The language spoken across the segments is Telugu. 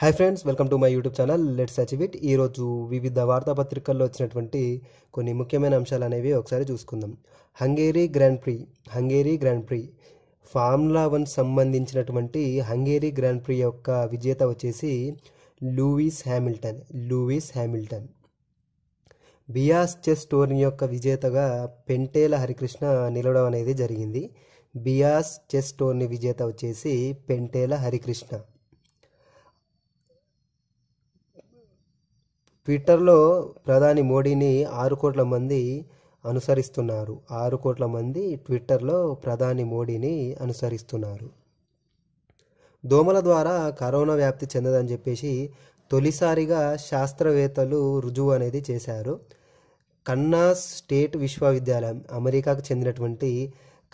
hi friends welcome to my YouTube channel let's achieve it ఈరోజు వివిధ వార్తాపత్రికల్లో వచ్చినటువంటి కొన్ని ముఖ్యమైన అంశాలు అనేవి ఒకసారి చూసుకుందాం Hungary grand prix Hungary grand prix formula one సంబంధించినటువంటి హంగేరీ గ్రాండ్ ప్రీ యొక్క విజేత వచ్చేసి లూయిస్ హ్యామిల్టన్ లూయిస్ హ్యామిల్టన్ బియాస్ చెస్ టోర్నీ యొక్క విజేతగా పెంటేల హరికృష్ణ నిలవడం అనేది జరిగింది బియాస్ చెస్ టోర్నీ విజేత వచ్చేసి పెంటేల హరికృష్ణ ట్విట్టర్లో ప్రధాని మోడీని ఆరు కోట్ల మంది అనుసరిస్తున్నారు ఆరు కోట్ల మంది ట్విట్టర్లో ప్రధాని మోడీని అనుసరిస్తున్నారు దోమల ద్వారా కరోనా వ్యాప్తి చెందదని చెప్పేసి తొలిసారిగా శాస్త్రవేత్తలు రుజువు అనేది చేశారు కన్నాస్ స్టేట్ విశ్వవిద్యాలయం అమెరికాకు చెందినటువంటి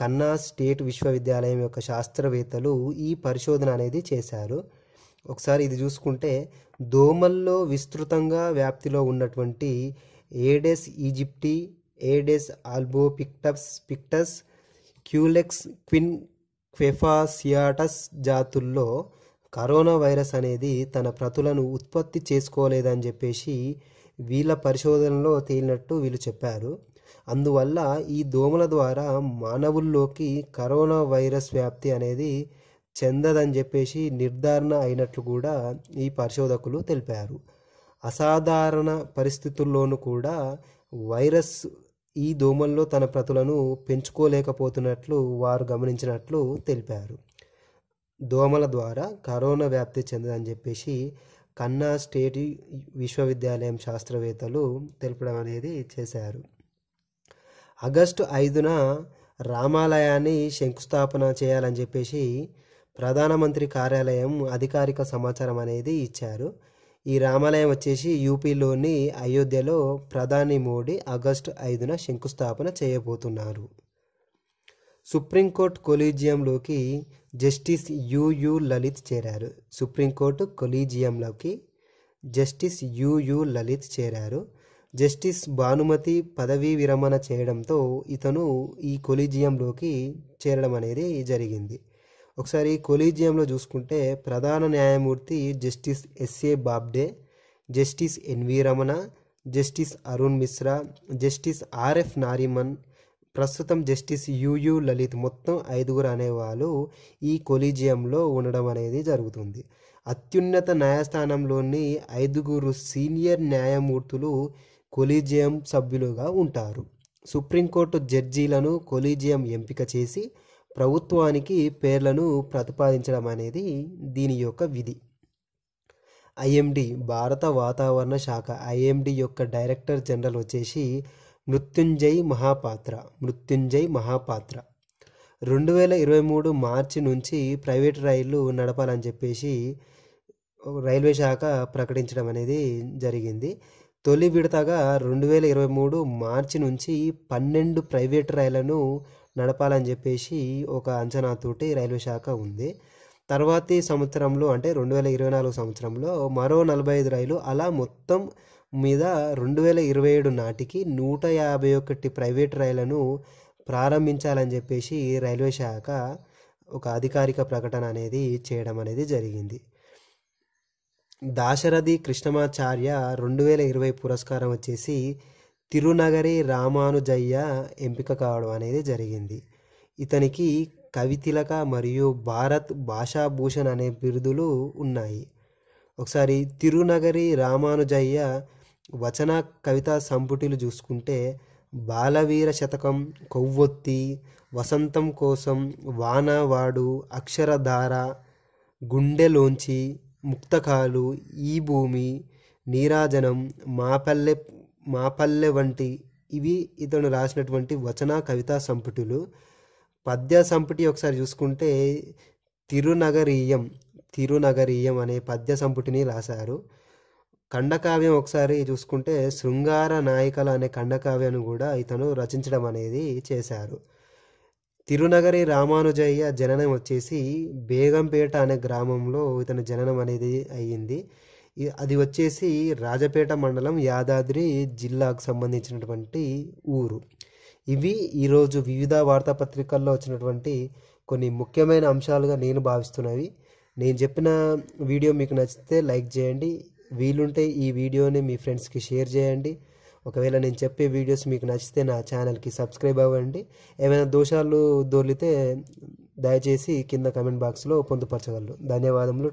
కన్నాస్ స్టేట్ విశ్వవిద్యాలయం యొక్క శాస్త్రవేత్తలు ఈ పరిశోధన అనేది చేశారు ఒకసారి ఇది చూసుకుంటే దోమల్లో విస్తృతంగా వ్యాప్తిలో ఉన్నటువంటి Aedes aegypti Aedes albopictus pictus Culex quinquefasciatus జాతుల్లో కరోనా వైరస్ అనేది తన ప్రతులను ఉత్పత్తి చేసుకోలేదని చెప్పేసి వీళ్ళ పరిశోధనలో తేలినట్టు వీళ్ళు చెప్పారు అందువల్ల ఈ దోమల ద్వారా మానవుల్లోకి కరోనా వైరస్ వ్యాప్తి అనేది చెందదని చెప్పేసి నిర్ధారణ అయినట్లు కూడా ఈ పరిశోధకులు తెలిపారు అసాధారణ పరిస్థితుల్లోనూ కూడా వైరస్ ఈ దోమల్లో తన ప్రతులను పెంచుకోలేకపోతున్నట్లు వారు గమనించినట్లు తెలిపారు దోమల ద్వారా కరోనా వ్యాప్తి చెందదని చెప్పేసి కన్నా స్టేట్ విశ్వవిద్యాలయం శాస్త్రవేత్తలు తెలపడం అనేది చేశారు ఆగస్టు ఐదున రామాలయాన్ని శంకుస్థాపన చేయాలని చెప్పేసి ప్రధానమంత్రి కార్యాలయం అధికారిక సమాచారం అనేది ఇచ్చారు ఈ రామాలయం వచ్చేసి యూపీలోని అయోధ్యలో ప్రధాని మోడీ ఆగస్టు ఐదున శంకుస్థాపన చేయబోతున్నారు సుప్రీంకోర్టు కొలీజియంలోకి జస్టిస్ యుయు లలిత్ చేరారు సుప్రీంకోర్టు కొలీజియంలోకి జస్టిస్ యుయు లలిత్ చేరారు జస్టిస్ భానుమతి పదవీ విరమణ చేయడంతో ఇతను ఈ కొలీజియంలోకి చేరడం అనేది జరిగింది ఒకసారి కొలీజియంలో చూసుకుంటే ప్రధాన న్యాయమూర్తి justice S A Bobde justice N V Ramana justice Arun Mishra justice R F Nariman ప్రస్తుతం జస్టిస్ యుయు లలిత్ మొత్తం ఐదుగురు అనేవాళ్ళు ఈ కొలీజియంలో ఉండడం అనేది జరుగుతుంది అత్యున్నత న్యాయస్థానంలోని ఐదుగురు సీనియర్ న్యాయమూర్తులు కొలీజియం సభ్యులుగా ఉంటారు సుప్రీంకోర్టు జడ్జీలను కొలీజియం ఎంపిక చేసి ప్రభుత్వానికి పేర్లను ప్రతిపాదించడం అనేది దీని యొక్క విధి ఐఎండి భారత వాతావరణ శాఖ ఐఎండి యొక్క డైరెక్టర్ జనరల్ వచ్చేసి మృత్యుంజయ్ మహాపాత్ర మృత్యుంజయ్ మహాపాత్ర రెండు వేల ఇరవై మూడు మార్చి నుంచి ప్రైవేట్ రైళ్లు నడపాలని చెప్పేసి రైల్వే శాఖ ప్రకటించడం అనేది జరిగింది తొలి విడతగా రెండు వేల ఇరవై మూడు మార్చి నుంచి పన్నెండు ప్రైవేట్ రైళ్లను నడపాలని చెప్పేసి ఒక అంచనాతోటి రైల్వే శాఖ ఉంది తర్వాతి సంవత్సరంలో అంటే రెండు వేల ఇరవై నాలుగు సంవత్సరంలో మరో నలభై ఐదు రైలు అలా మొత్తం మీద రెండు వేల ఇరవై ఏడు నాటికి నూట యాభై ఒకటి ప్రైవేట్ రైళ్లను ప్రారంభించాలని చెప్పేసి రైల్వే శాఖ ఒక అధికారిక ప్రకటన అనేది చేయడం అనేది జరిగింది దాశరథి కృష్ణమాచార్య రెండు వేల ఇరవై పురస్కారం వచ్చేసి తిరునగరి రామానుజయ్య ఎంపిక కావడం అనేది జరిగింది ఇతనికి కవితిలక మరియు భారత్ భాషాభూషణ్ అనే బిరుదులు ఉన్నాయి ఒకసారి తిరునగరి రామానుజయ్య వచన కవితా సంపుటిలు చూసుకుంటే బాలవీర శతకం కొవ్వొత్తి వసంతం కోసం వానవాడు అక్షరధార గుండెలోంచి ముక్తకాలు ఈ భూమి నీరాజనం మాపల్లె మాపల్లె వంటి ఇవి ఇతను రాసినటువంటి వచన కవితా సంపుటులు పద్య సంపుటి ఒకసారి చూసుకుంటే తిరునగరీయం తిరునగరీయం అనే పద్య సంపుటిని రాశారు ఖండకావ్యం ఒకసారి చూసుకుంటే శృంగార నాయకల అనే ఖండకావ్యాన్ని కూడా ఇతను రచించడం అనేది చేశారు తిరునగరి రామానుజయ్య జననం వచ్చేసి బేగంపేట అనే గ్రామంలో ఇతని జననం అనేది అయ్యింది అది వచ్చేసి రాజపేట మండలం యాదాద్రి జిల్లాకు సంబంధించినటువంటి ఊరు ఇవి ఈరోజు వివిధ వార్తాపత్రికల్లో వచ్చినటువంటి కొన్ని ముఖ్యమైన అంశాలుగా నేను భావిస్తున్నవి నేను చెప్పిన వీడియో మీకు నచ్చితే లైక్ చేయండి వీలుంటే ఈ వీడియోని మీ ఫ్రెండ్స్కి షేర్ చేయండి ఒకవేళ నేను చెప్పే వీడియోస్ మీకు నచ్చితే నా ఛానల్కి సబ్స్క్రైబ్ అవ్వండి ఏమైనా దోషాలు దొర్లితే దయచేసి కింద కమెంట్ బాక్స్లో పొందుపరచగలరు ధన్యవాదములు